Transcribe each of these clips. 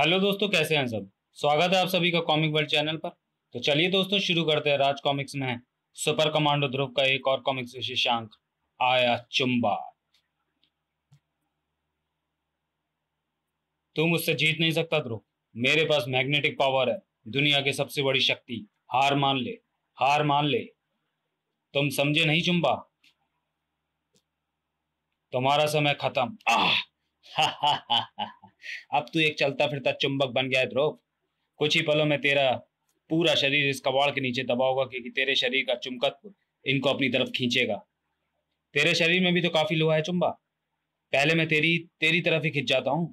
Hello दोस्तों कैसे हैं सब स्वागत है आप सभी का कॉमिक वर्ल्ड चैनल पर तो चलिए दोस्तों शुरू करते हैं राज कॉमिक्स में सुपर कमांडो ध्रुव का एक और कॉमिक्स विशेषांक आया चुम्बा तुम उससे जीत नहीं सकता ध्रुव मेरे पास मैग्नेटिक पावर है दुनिया की सबसे बड़ी शक्ति हार मान ले हार मान ले तुम समझे नहीं चुम्बा तुम्हारा समय खत्म हा, हा, हा, हा, हा। अब तू एक चलता फिरता चुंबक बन गया है ध्रुव कुछ ही पलों में तेरा पूरा शरीर इस कबाड़ के नीचे दबा होगा क्योंकि तेरे शरीर का चुंबकत्व इनको अपनी तरफ खींचेगा तेरे शरीर में भी तो काफी लोहा है चुंबा पहले मैं तेरी तेरी तरफ ही खिंच जाता हूं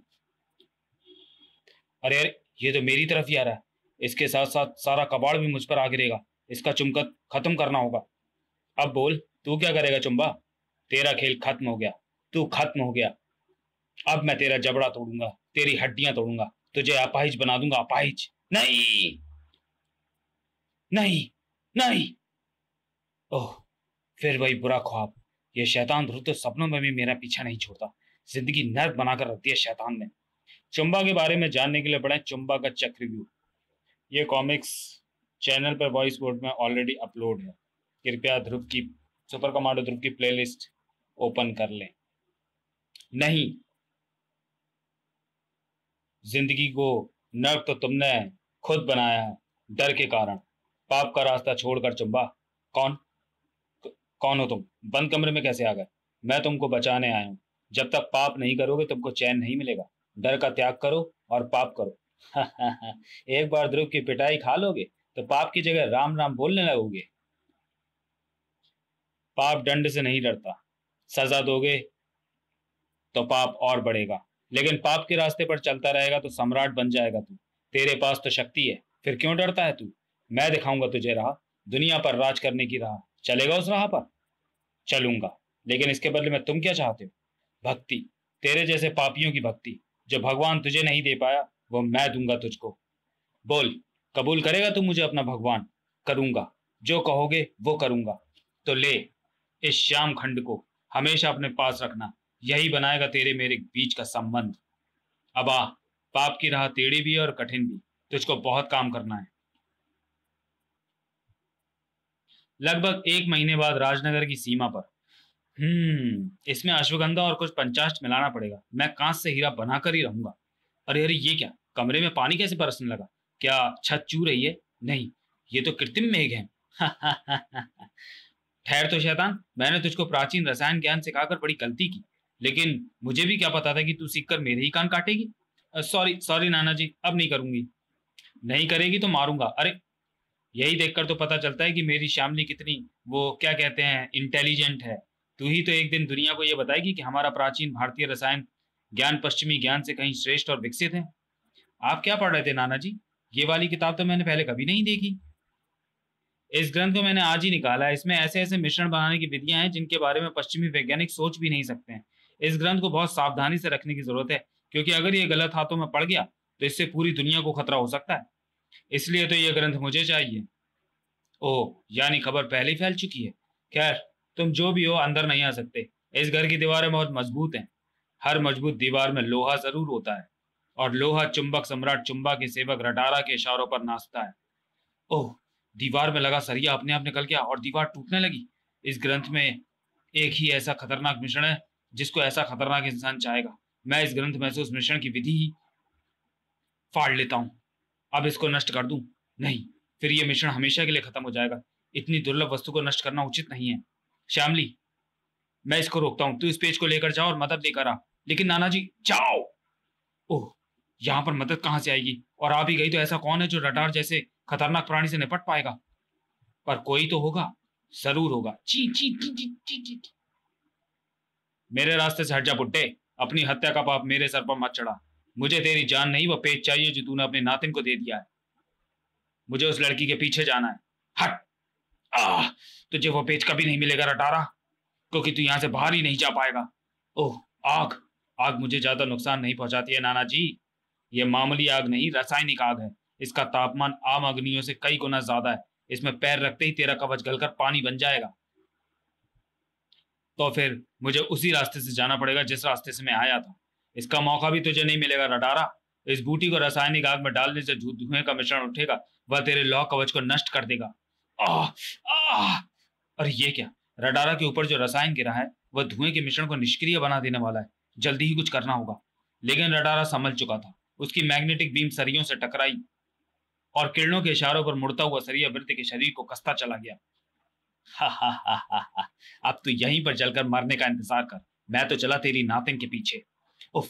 अरे यार ये तो मेरी तरफ ही आ रहा है इसके साथ साथ सारा कबाड़ भी मुझ पर आ गिरेगा इसका चुमकत खत्म करना होगा अब बोल तू क्या करेगा चुंबा तेरा खेल खत्म हो गया तू खत्म हो गया अब मैं तेरा जबड़ा तोड़ूंगा तेरी हड्डियां तोड़ूंगा तुझे अपाहिज बना दूंगा अपाहिज नहीं नहीं नहीं ओह फिर वही बुरा ख्वाब ये शैतान ध्रुव तो सपनों में भी मेरा पीछा नहीं छोड़ता जिंदगी नर्क बनाकर रख दिया शैतान ने चुंबा के बारे में जानने के लिए पढ़ें चुंबा का चक ये कॉमिक्स चैनल पर वॉइस बोर्ड में ऑलरेडी अपलोड है कृपया ध्रुव की सुपर कमांडो ध्रुव की प्लेलिस्ट ओपन कर लें नहीं जिंदगी को नर्क तो तुमने खुद बनाया डर के कारण पाप का रास्ता छोड़कर चुम्बा कौन कौन हो तुम बंद कमरे में कैसे आ गए मैं तुमको बचाने आया हूँ जब तक पाप नहीं करोगे तुमको चैन नहीं मिलेगा डर का त्याग करो और पाप करो एक बार ध्रुव की पिटाई खा लोगे तो पाप की जगह राम राम बोलने लगोगे पाप दंड से नहीं डरता सजा दोगे तो पाप और बढ़ेगा लेकिन पाप के रास्ते पर चलता रहेगा तो सम्राट बन जाएगा तू तेरे पास तो शक्ति है फिर क्यों डरता है तू मैं दिखाऊंगा तुझे राह दुनिया पर राज करने की राह चलेगा उस राह पर चलूंगा लेकिन इसके बदले में तुम क्या चाहते हो भक्ति तेरे जैसे पापियों की भक्ति जो भगवान तुझे नहीं दे पाया वो मैं दूंगा तुझको बोल कबूल करेगा तू मुझे अपना भगवान करूंगा जो कहोगे वो करूंगा तो ले इस श्याम खंड को हमेशा अपने पास रखना यही बनाएगा तेरे मेरे बीच का संबंध अब आ पाप की राह टेढ़ी भी और कठिन भी तुझको बहुत काम करना है लगभग एक महीने बाद राजनगर की सीमा पर हम्म इसमें अश्वगंधा और कुछ पंचाष्ट मिलाना पड़ेगा मैं कांस से हीरा बनाकर ही रहूंगा अरे अरे ये क्या कमरे में पानी कैसे बरसने लगा क्या छत चू रही है नहीं ये तो कृत्रिम मेघ है ठहर तो शैतान मैंने तुझको प्राचीन रसायन ज्ञान सिखाकर बड़ी गलती की लेकिन मुझे भी क्या पता था कि तू सीख कर मेरे ही कान काटेगी सॉरी सॉरी नाना जी अब नहीं करूंगी नहीं करेगी तो मारूंगा अरे यही देखकर तो पता चलता है कि मेरी श्यामली कितनी वो क्या कहते हैं इंटेलिजेंट है तू ही तो एक दिन दुनिया को ये बताएगी कि हमारा प्राचीन भारतीय रसायन ज्ञान पश्चिमी ज्ञान से कहीं श्रेष्ठ और विकसित है आप क्या पढ़ रहे थे नाना जी ये वाली किताब तो मैंने पहले कभी नहीं देखी इस ग्रंथ को मैंने आज ही निकाला है इसमें ऐसे ऐसे मिश्रण बनाने की विधियां हैं जिनके बारे में पश्चिमी वैज्ञानिक सोच भी नहीं सकते हैं इस ग्रंथ को बहुत सावधानी से रखने की जरूरत है क्योंकि अगर ये गलत हाथों में पड़ गया तो इससे पूरी दुनिया को खतरा हो सकता है इसलिए तो यह ग्रंथ मुझे चाहिए ओह यानी खबर पहले ही फैल चुकी है खैर तुम जो भी हो अंदर नहीं आ सकते इस घर की दीवारें बहुत मजबूत हैं हर मजबूत दीवार में लोहा जरूर होता है और लोहा चुंबक सम्राट चुंबा के सेवक रटारा के इशारों पर नाचता है ओह दीवार में लगा सरिया अपने आप निकल गया और दीवार टूटने लगी इस ग्रंथ में एक ही ऐसा खतरनाक मिश्रण है जिसको ऐसा खतरनाक इंसान चाहेगा मैं इस ग्रंथ में से उस मिश्रण की विधि ही फाड़ लेता हूं अब इसको नष्ट कर दूं नहीं फिर यह मिश्रण हमेशा के लिए खत्म हो जाएगा इतनी दुर्लभ वस्तु को नष्ट करना उचित नहीं है श्यामली मैं इसको रोकता हूं तू इस पेज को लेकर जाओ और मदद लेकर आ लेकिन नाना जी जाओ ओह यहां पर मदद कहां से आएगी और आप ही गई तो ऐसा कौन है जो रडार जैसे खतरनाक प्राणी से निपट पाएगा पर कोई तो होगा जरूर होगा ची ची ची ची ची ची, ची। मेरे रास्ते से हट जा बुड्ढे अपनी हत्या का पाप मेरे सर पर मत चढ़ा मुझे तेरी जान नहीं वह पेज चाहिए जो तूने अपने नातिन को दे दिया है मुझे उस लड़की के पीछे जाना है हट आ तुझे वो पेज कभी नहीं मिलेगा रटारा क्योंकि तू यहां से बाहर ही नहीं जा पाएगा ओह आग आग मुझे ज्यादा नुकसान नहीं पहुंचाती है नाना जी ये मामूली आग नहीं रासायनिक आग है इसका तापमान आम अग्नियों से कई गुना ज्यादा है इसमें पैर रखते ही तेरा कवच गलकर पानी बन जाएगा तो फिर मुझे उसी रास्ते से जाना पड़ेगा जिस रास्ते से मैं आया था इसका मौका भी तुझे नहीं मिलेगा रडारा इस बूटी को रासायनिक आग में डालने से धुएं का मिश्रण उठेगा वह तेरे लौह कवच को नष्ट कर देगा और ये क्या रडारा के ऊपर जो रसायन गिरा है वह धुएं के मिश्रण को निष्क्रिय बना देने वाला है जल्दी ही कुछ करना होगा लेकिन रडारा संभल चुका था उसकी मैग्नेटिक बीम सरियों से टकराई और किरणों के इशारों पर मुड़ता हुआ सरिया वृत्त के शरीर को कसता चला गया अब तू तो यहीं पर जलकर मरने का इंतजार कर मैं तो चला तेरी नातिन के पीछे उफ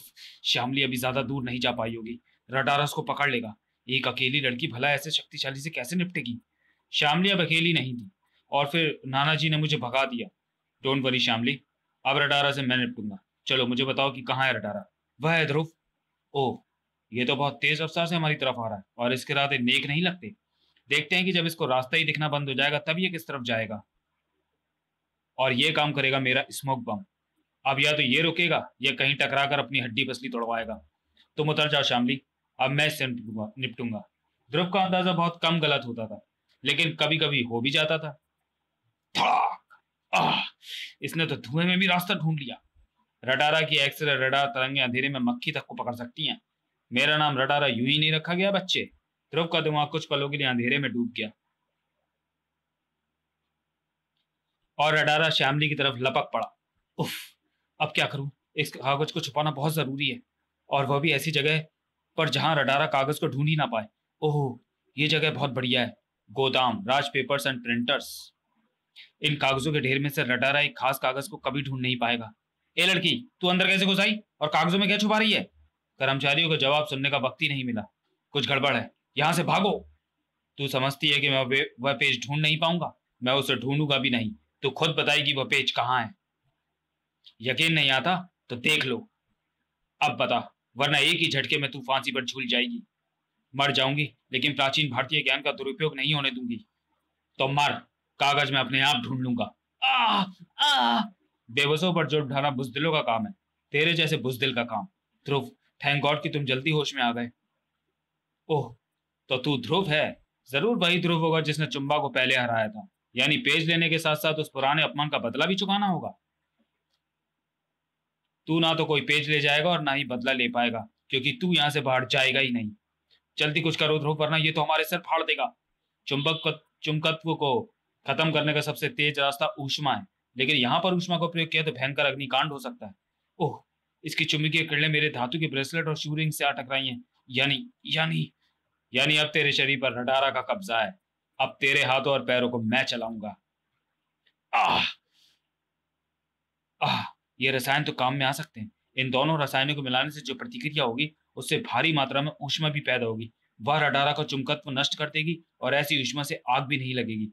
श्यामली अभी ज्यादा दूर नहीं जा पाई होगी रडारस को पकड़ लेगा एक अकेली लड़की भला ऐसे शक्तिशाली से कैसे निपटेगी श्यामली अब अकेली नहीं थी और फिर नाना जी ने मुझे भगा दिया डोंट वरी श्यामली अब रडारा से मैं निपटूंगा चलो मुझे बताओ कि कहाँ है रडारा वह है ध्रुव ओह ये तो बहुत तेज रफ्तार से हमारी तरफ आ रहा है और इसके रात नेक नहीं लगते देखते हैं कि जब इसको रास्ता ही दिखना बंद हो जाएगा तब ये किस तरफ जाएगा और ये काम करेगा मेरा स्मोक बम अब या तो ये रुकेगा या कहीं टकरा कर अपनी हड्डी पसली तोड़वाएगा तुम तो उतर जाओ शामली अब मैं इससे निपटूंगा ध्रुव का अंदाजा बहुत कम गलत होता था लेकिन कभी कभी हो भी जाता था इसने तो धुएं में भी रास्ता ढूंढ लिया रडारा की एक्सरे रडार तरंगे अंधेरे में मक्खी तक को पकड़ सकती हैं मेरा नाम रडारा यूं ही नहीं रखा गया बच्चे ध्रुव का दिमाग कुछ पलों के लिए अंधेरे में डूब गया और अडारा श्यामली की तरफ लपक पड़ा उफ अब क्या करूं इस कागज को छुपाना बहुत जरूरी है और वह भी ऐसी जगह पर जहां रडारा कागज को ढूंढ ही ना पाए ओह ये जगह बहुत बढ़िया है गोदाम राज पेपर्स एंड प्रिंटर्स इन कागजों के ढेर में से रडारा एक खास कागज को कभी ढूंढ नहीं पाएगा ए लड़की तू अंदर कैसे घुसाई और कागजों में क्या छुपा रही है कर्मचारियों का जवाब सुनने का वक्त ही नहीं मिला कुछ गड़बड़ है यहां से भागो तू समझती है कि मैं वह पेज ढूंढ नहीं पाऊंगा मैं उसे ढूंढूंगा भी नहीं तू खुद बताएगी वह पेज कहाँ है यकीन नहीं आता तो देख लो अब बता वरना एक ही झटके में तू फांसी पर झूल जाएगी मर जाऊंगी लेकिन प्राचीन भारतीय ज्ञान का दुरुपयोग नहीं होने दूंगी तो मर कागज में अपने आप ढूंढ लूंगा बेबसों पर जोर ढाना बुजदिलों का काम है तेरे जैसे बुजदिल का काम ध्रुव थैंक गॉड कि तुम जल्दी होश में आ गए ओह तो तू ध्रुव है जरूर वही ध्रुव होगा जिसने चुंबा को पहले हराया था यानी पेज लेने के साथ साथ उस पुराने अपमान का बदला भी चुकाना होगा तू ना तो कोई पेज ले जाएगा और ना ही बदला ले पाएगा क्योंकि तू यहाँ से बाहर जाएगा ही नहीं जल्दी कुछ करो ध्रुव वरना ये तो हमारे सर फाड़ देगा चुंबक चुंबकत्व को खत्म करने का सबसे तेज रास्ता ऊष्मा है लेकिन यहाँ पर ऊष्मा का प्रयोग किया तो भयंकर अग्निकांड हो सकता है ओह इसकी चुंबकीय किरणें मेरे धातु के ब्रेसलेट और शूरिंग से आ टकराई हैं यानी यानी यानी अब तेरे शरीर पर नडारा का कब्जा है अब तेरे हाथों और पैरों को मैं चलाऊंगा आह आह ये रसायन तो काम में आ सकते हैं इन दोनों रसायनों को मिलाने से जो प्रतिक्रिया होगी उससे भारी मात्रा में ऊष्मा भी पैदा होगी वह रडारा का चुमकत्व नष्ट कर देगी और ऐसी ऊष्मा से आग भी नहीं लगेगी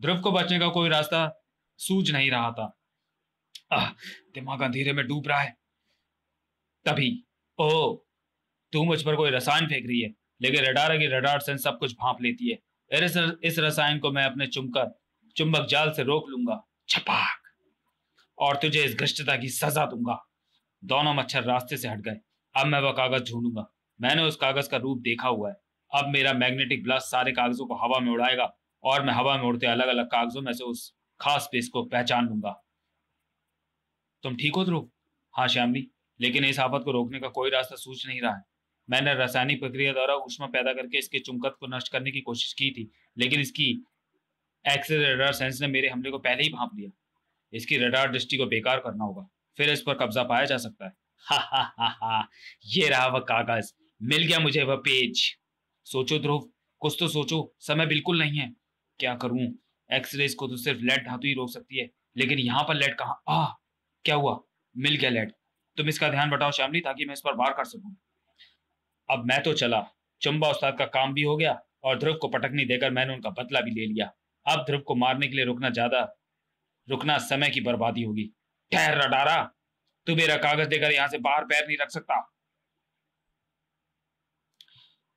ध्रुव को बचने का कोई रास्ता सूझ नहीं रहा था आह दिमाग अंधेरे में डूब रहा है तभी ओ तू मुझ पर कोई रसायन फेंक रही है लेकिन रडार की रडार सेंस सब कुछ भाप लेती है इस इस रसायन को मैं अपने चुमकर चुंबक जाल से रोक लूंगा छपाक और तुझे इस घृष्टता की सजा दूंगा दोनों मच्छर रास्ते से हट गए अब मैं वह कागज ढूंढूंगा मैंने उस कागज का रूप देखा हुआ है अब मेरा मैग्नेटिक ब्लास्ट सारे कागजों को हवा में उड़ाएगा और मैं हवा में उड़ते अलग अलग कागजों में से उस खास पेस को पहचान लूंगा तुम ठीक हो ध्रुव हाँ श्यामी लेकिन इस आफत को रोकने का कोई रास्ता सूझ नहीं रहा है मैंने रासायनिक प्रक्रिया द्वारा उष्मा पैदा करके इसके चुमकत को नष्ट करने की कोशिश की थी लेकिन इसकी एक्सरे रडार सेंस ने मेरे हमले को पहले ही भाप लिया इसकी रडार दृष्टि को बेकार करना होगा फिर इस पर कब्जा पाया जा सकता है हा हा हा हा ये रहा वह कागज मिल गया मुझे वह पेज सोचो ध्रुव कुछ तो सोचो समय बिल्कुल नहीं है क्या करूं एक्सरे को तो सिर्फ लेट धातु ही रोक सकती है लेकिन यहाँ पर लेट कहा आ क्या हुआ मिल गया लेट तुम इसका ध्यान बटाओ श्यामली ताकि मैं इस पर वार कर सकूं अब मैं तो चला चंबा उस्ताद का काम भी हो गया और ध्रुव को पटकनी देकर मैंने उनका बदला भी ले लिया अब ध्रुव को मारने के लिए रुकना ज्यादा रुकना समय की बर्बादी होगी ठहर रडारा तू मेरा कागज देकर यहां से बाहर पैर नहीं रख सकता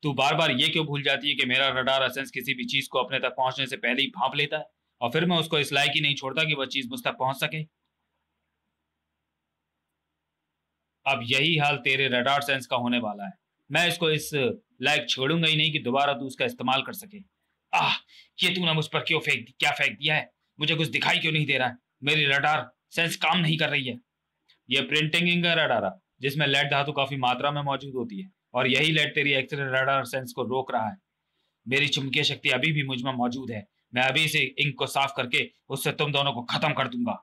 तू बार बार ये क्यों भूल जाती है कि मेरा रडार असेंस किसी भी चीज को अपने तक पहुंचने से पहले ही भाप लेता है और फिर मैं उसको इस लायक ही नहीं छोड़ता कि वह चीज मुझ तक पहुंच सके अब यही हाल तेरे रडार सेंस का होने वाला है मैं इसको इस लायक छोड़ूंगा ही नहीं कि दोबारा तू उसका इस्तेमाल कर सके आह ये तू ना मुझ पर क्यों फेंक क्या फेंक दिया है मुझे कुछ दिखाई क्यों नहीं दे रहा है मेरी रडार सेंस काम नहीं कर रही है यह प्रिंटिंग का रडारा जिसमें लेड धातु काफी मात्रा में मौजूद होती है और यही लेड तेरी एक्सरे रडार सेंस को रोक रहा है मेरी चुमकीय शक्ति अभी भी मुझ में मौजूद है मैं अभी इसे इंक को साफ करके उससे तुम दोनों को खत्म कर दूंगा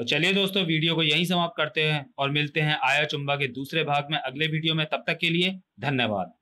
तो चलिए दोस्तों वीडियो को यहीं समाप्त करते हैं और मिलते हैं आया चुंबा के दूसरे भाग में अगले वीडियो में तब तक के लिए धन्यवाद